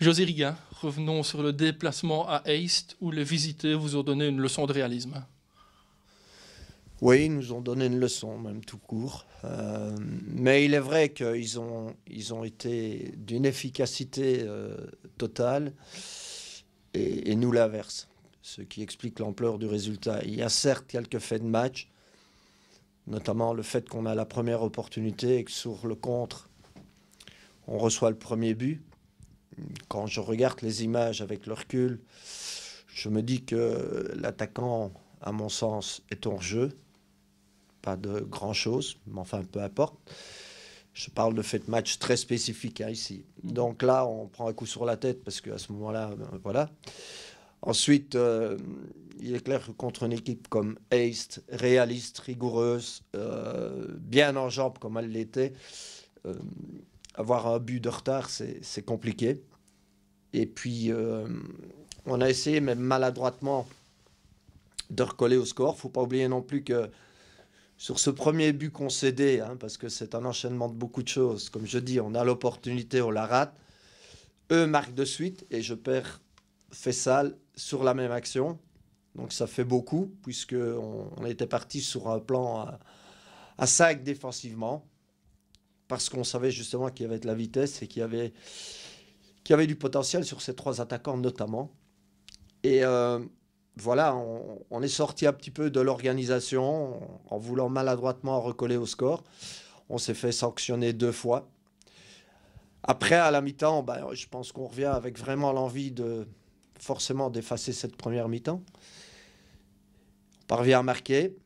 José Riga, revenons sur le déplacement à Eist, où les visiteurs vous ont donné une leçon de réalisme. Oui, ils nous ont donné une leçon, même tout court. Euh, mais il est vrai qu'ils ont, ils ont été d'une efficacité euh, totale et, et nous l'inverse, ce qui explique l'ampleur du résultat. Il y a certes quelques faits de match, notamment le fait qu'on a la première opportunité et que sur le contre, on reçoit le premier but quand je regarde les images avec le recul, je me dis que l'attaquant, à mon sens, est hors jeu. Pas de grand-chose, mais enfin, peu importe. Je parle de fait de match très spécifique hein, ici. Mmh. Donc là, on prend un coup sur la tête parce qu'à ce moment-là, euh, voilà. Ensuite, euh, il est clair que contre une équipe comme Ace, réaliste, rigoureuse, euh, bien en jambes comme elle l'était, avoir un but de retard, c'est compliqué. Et puis, euh, on a essayé, même maladroitement, de recoller au score. faut pas oublier non plus que sur ce premier but concédé, hein, parce que c'est un enchaînement de beaucoup de choses, comme je dis, on a l'opportunité, on la rate. Eux marquent de suite et je perds Fessal sur la même action. Donc ça fait beaucoup, puisqu'on on était parti sur un plan à, à 5 défensivement, parce qu'on savait justement qu'il y avait de la vitesse et qu'il y avait qu'il y avait du potentiel sur ces trois attaquants notamment. Et euh, voilà, on, est sorti un petit peu de l'organisation en voulant maladroitement recoller au score. On s'est fait sanctionner deux fois. Après, à la mi-temps, ben, je pense qu'on revient avec vraiment l'envie de forcément d'effacer cette première mi-temps. On parvient à marquer,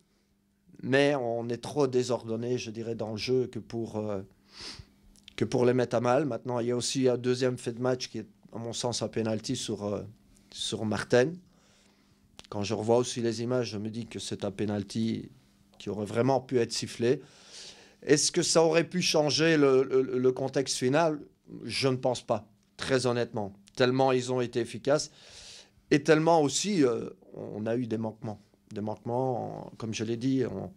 mais on est trop désordonné, je dirais, dans le jeu que pour... Euh, que pour les mettre à mal. Maintenant, il y a aussi un deuxième fait de match qui est, à mon sens, un penalty sur, euh, sur Martin. Quand je revois aussi les images, je me dis que c'est un penalty qui aurait vraiment pu être sifflé. Est-ce que ça aurait pu changer le, le, contexte final Je ne pense pas, très honnêtement. Tellement ils ont été efficaces et tellement aussi euh, on a eu des manquements. Des manquements, comme je l'ai dit, on,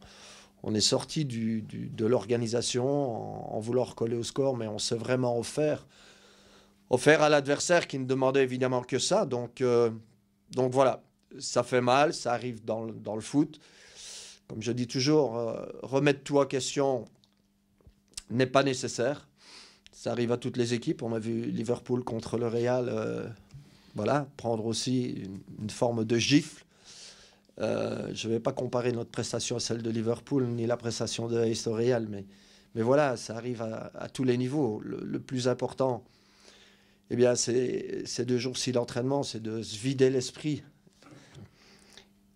on est sorti de l'organisation en, voulant vouloir coller au score, mais on s'est vraiment offert, offert à l'adversaire qui ne demandait évidemment que ça. Donc, euh, donc voilà, ça fait mal, ça arrive dans, le foot. Comme je dis toujours, euh, remettre tout en question n'est pas nécessaire. Ça arrive à toutes les équipes. On a vu Liverpool contre le Real, euh, voilà, prendre aussi une forme de gifle euh, je ne vais pas comparer notre prestation à celle de Liverpool ni la prestation de Real, mais, mais voilà, ça arrive à, tous les niveaux. Le, plus important, eh bien, c'est ces deux jours-ci d'entraînement, c'est de se vider l'esprit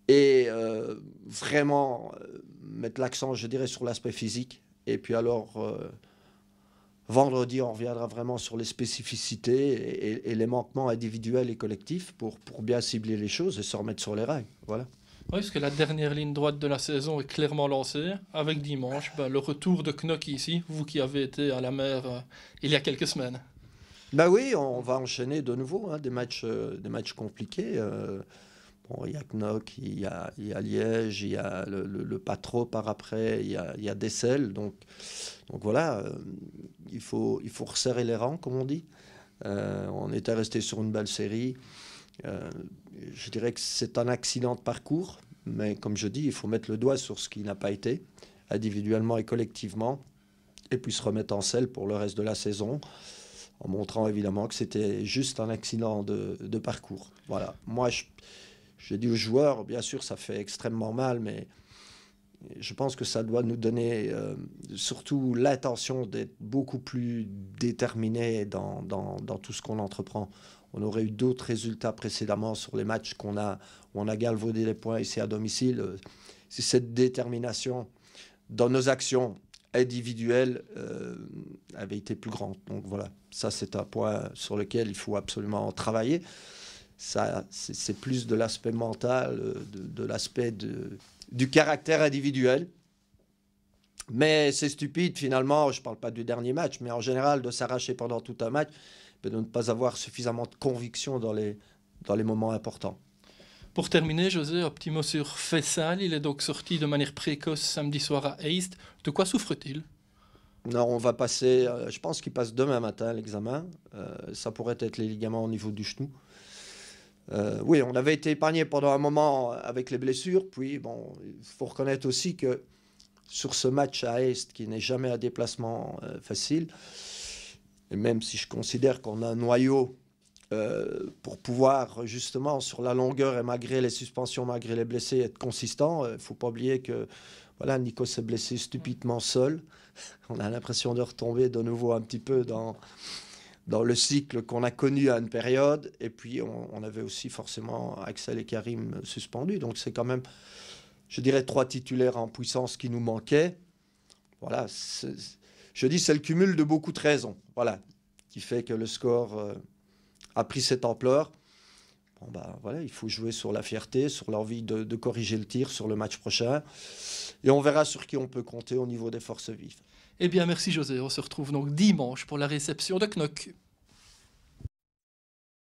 et euh, vraiment euh, mettre l'accent, je dirais, sur l'aspect physique. Et puis alors, vendredi, on reviendra vraiment sur les spécificités et, les manquements individuels et collectifs pour, pour bien cibler les choses et se remettre sur les rails. Voilà. Oui, parce que la dernière ligne droite de la saison est clairement lancée. Avec dimanche, ben, le retour de Knock ici, vous qui avez été à la mer euh, il y a quelques semaines. Bah oui, on va enchaîner de nouveau hein, des, matchs, euh, des matchs compliqués. Euh. bon, il y a Knock, il y a, il y a Liège, il y a le, le, Patro par après, il y a, il y a Dessel. Donc, donc voilà, il, faut, il faut resserrer les rangs, comme on dit. on était resté sur une belle série. Euh, je dirais que c'est un accident de parcours, mais comme je dis, il faut mettre le doigt sur ce qui n'a pas été, individuellement et collectivement, et puis se remettre en selle pour le reste de la saison, en montrant évidemment que c'était juste un accident de, parcours. Voilà. Moi, je, dit dis aux joueurs, bien sûr, ça fait extrêmement mal, mais je pense que ça doit nous donner euh, surtout l'attention d'être beaucoup plus déterminés dans, dans tout ce qu'on entreprend on aurait eu d'autres résultats précédemment sur les matchs qu'on a, où on a galvaudé les points ici à domicile. Euh, si cette détermination dans nos actions individuelles euh, avait été plus grande. Donc voilà, ça c'est un point sur lequel il faut absolument travailler. Ça, c'est plus de l'aspect mental, euh, de l'aspect du caractère individuel. Mais c'est stupide finalement, je ne parle pas du dernier match, mais en général de s'arracher pendant tout un match, de ne pas avoir suffisamment de conviction dans les, dans les moments importants. Pour terminer, José, un petit mot sur Fessal. Il est donc sorti de manière précoce samedi soir à East. De quoi souffre-t-il Non, on va passer, euh, je pense qu'il passe demain matin l'examen. Euh, ça pourrait être les ligaments au niveau du genou. Euh, oui, on avait été épargné pendant un moment avec les blessures. Puis, bon, il faut reconnaître aussi que sur ce match à Est, qui n'est jamais un déplacement euh, facile, et même si je considère qu'on a un noyau euh, pour pouvoir justement sur la longueur et malgré les suspensions, malgré les blessés, être consistant, il euh, ne faut pas oublier que voilà, Nico s'est blessé stupidement seul. On a l'impression de retomber de nouveau un petit peu dans, dans le cycle qu'on a connu à une période. Et puis, on, on avait aussi forcément Axel et Karim suspendus. Donc, c'est quand même je dirais, trois titulaires en puissance qui nous manquaient. Voilà, je dis, c'est le cumul de beaucoup de raisons, voilà, qui fait que le score euh, a pris cette ampleur. Bon, ben, voilà, il faut jouer sur la fierté, sur l'envie de, de, corriger le tir sur le match prochain. Et on verra sur qui on peut compter au niveau des forces vives. Eh bien, merci José. On se retrouve donc dimanche pour la réception de Knock.